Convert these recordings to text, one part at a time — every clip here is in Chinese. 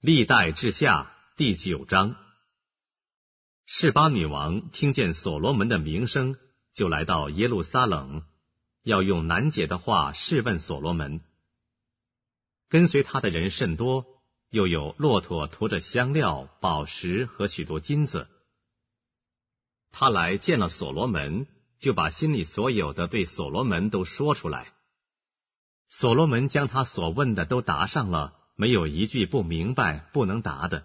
历代志下第九章，示巴女王听见所罗门的名声，就来到耶路撒冷，要用难解的话试问所罗门。跟随他的人甚多，又有骆驼驮着香料、宝石和许多金子。他来见了所罗门，就把心里所有的对所罗门都说出来。所罗门将他所问的都答上了。没有一句不明白、不能答的。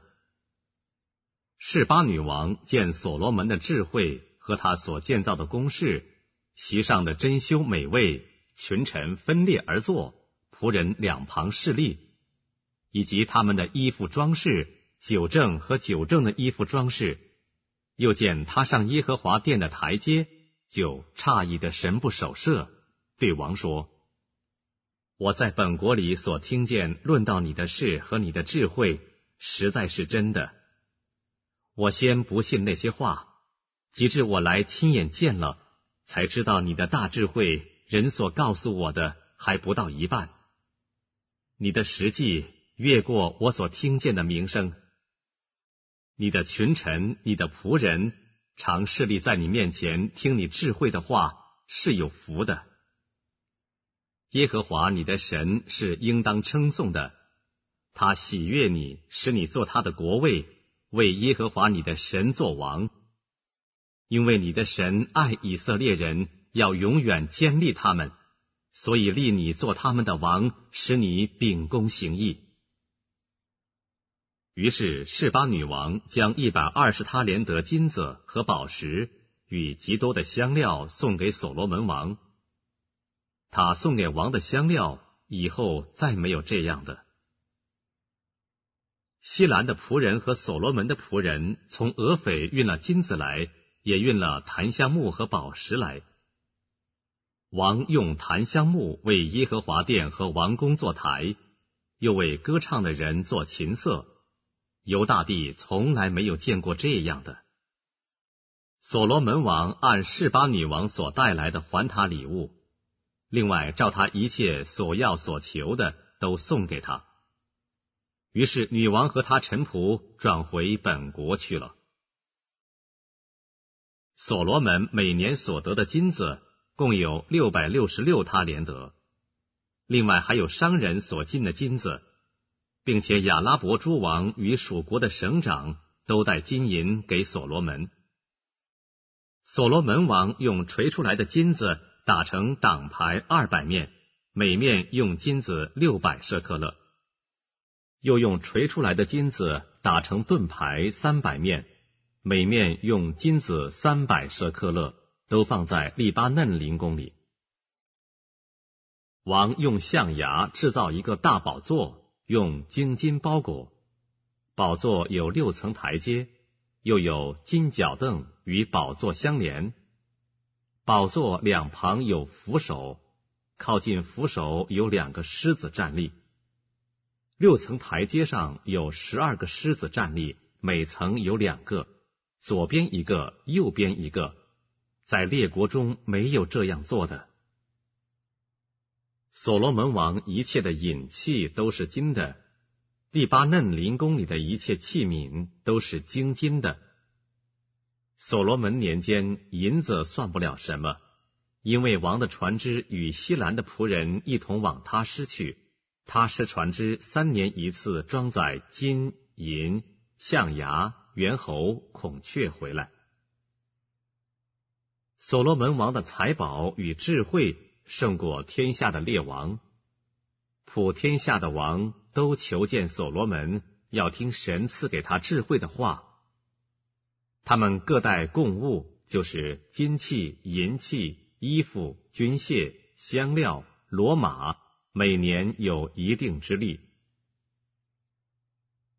示巴女王见所罗门的智慧和他所建造的宫室，席上的珍馐美味，群臣分列而坐，仆人两旁侍立，以及他们的衣服装饰、酒正和酒正的衣服装饰，又见他上耶和华殿的台阶，就诧异的神不守舍，对王说。我在本国里所听见论到你的事和你的智慧，实在是真的。我先不信那些话，及至我来亲眼见了，才知道你的大智慧，人所告诉我的还不到一半。你的实际越过我所听见的名声。你的群臣、你的仆人，常势立在你面前听你智慧的话，是有福的。耶和华你的神是应当称颂的，他喜悦你，使你做他的国位，为耶和华你的神做王，因为你的神爱以色列人，要永远监立他们，所以立你做他们的王，使你秉公行义。于是示巴女王将一百二十他连得金子和宝石与极多的香料送给所罗门王。他送给王的香料以后再没有这样的。西兰的仆人和所罗门的仆人从俄斐运了金子来，也运了檀香木和宝石来。王用檀香木为耶和华殿和王宫做台，又为歌唱的人做琴瑟。犹大帝从来没有见过这样的。所罗门王按示巴女王所带来的还他礼物。另外，照他一切所要所求的，都送给他。于是，女王和他臣仆转回本国去了。所罗门每年所得的金子共有六百六十六他连得，另外还有商人所进的金子，并且亚拉伯诸王与属国的省长都带金银给所罗门。所罗门王用锤出来的金子。打成党牌二百面，每面用金子六百舍克勒；又用锤出来的金子打成盾牌三百面，每面用金子三百舍克勒，都放在利巴嫩林宫里。王用象牙制造一个大宝座，用金金包裹，宝座有六层台阶，又有金脚凳与宝座相连。宝座两旁有扶手，靠近扶手有两个狮子站立。六层台阶上有十二个狮子站立，每层有两个，左边一个，右边一个。在列国中没有这样做的。所罗门王一切的引器都是金的，第八嫩林宫里的一切器皿都是精金的。所罗门年间，银子算不了什么，因为王的船只与西兰的仆人一同往他师去，他师船只三年一次装载金银、象牙、猿猴、孔雀回来。所罗门王的财宝与智慧胜过天下的列王，普天下的王都求见所罗门，要听神赐给他智慧的话。他们各带贡物，就是金器、银器、衣服、军械、香料、骡马，每年有一定之利。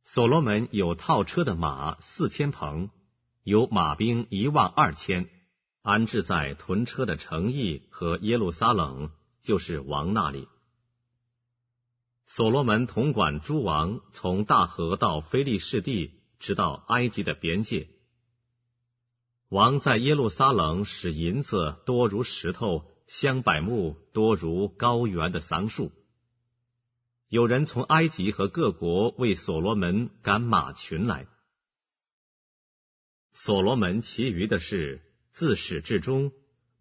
所罗门有套车的马四千棚，有马兵一万二千，安置在屯车的城邑和耶路撒冷，就是王那里。所罗门统管诸王，从大河到非利士地，直到埃及的边界。王在耶路撒冷使银子多如石头，香柏木多如高原的桑树。有人从埃及和各国为所罗门赶马群来。所罗门其余的事，自始至终，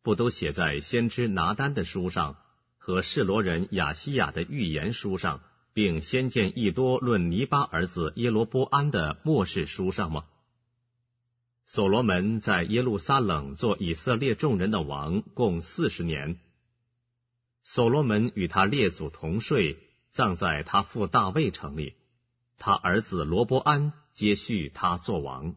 不都写在先知拿丹的书上和士罗人雅西雅的预言书上，并先见一多论尼巴儿子耶罗波安的末世书上吗？所罗门在耶路撒冷做以色列众人的王，共四十年。所罗门与他列祖同睡，葬在他父大卫城里。他儿子罗伯安接续他做王。